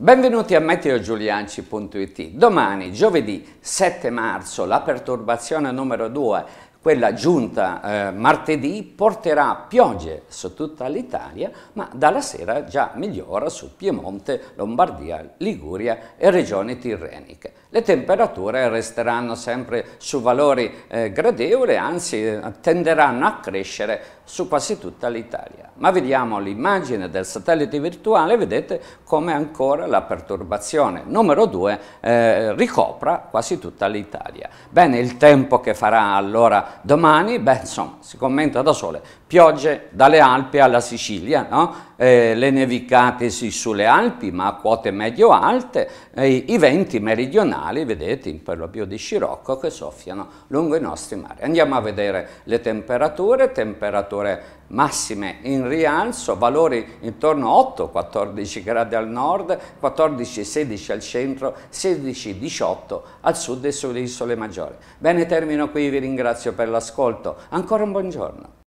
Benvenuti a meteogiulianci.it. Domani, giovedì 7 marzo, la perturbazione numero 2 quella giunta eh, martedì porterà piogge su tutta l'Italia, ma dalla sera già migliora su Piemonte, Lombardia, Liguria e regioni tirreniche. Le temperature resteranno sempre su valori eh, gradevoli, anzi eh, tenderanno a crescere su quasi tutta l'Italia. Ma vediamo l'immagine del satellite virtuale, vedete come ancora la perturbazione numero 2 eh, ricopra quasi tutta l'Italia. Bene, il tempo che farà allora domani, beh insomma, si commenta da sole, piogge dalle Alpi alla Sicilia, no? eh, le nevicatesi sulle Alpi, ma a quote medio-alte, eh, i venti meridionali, vedete, per lo più di Scirocco, che soffiano lungo i nostri mari. Andiamo a vedere le temperature, temperature massime in rialzo, valori intorno a 8-14 gradi al nord, 14-16 al centro, 16-18 al sud e sulle isole maggiori. Bene, termino qui, vi ringrazio per l'ascolto. Ancora un buongiorno.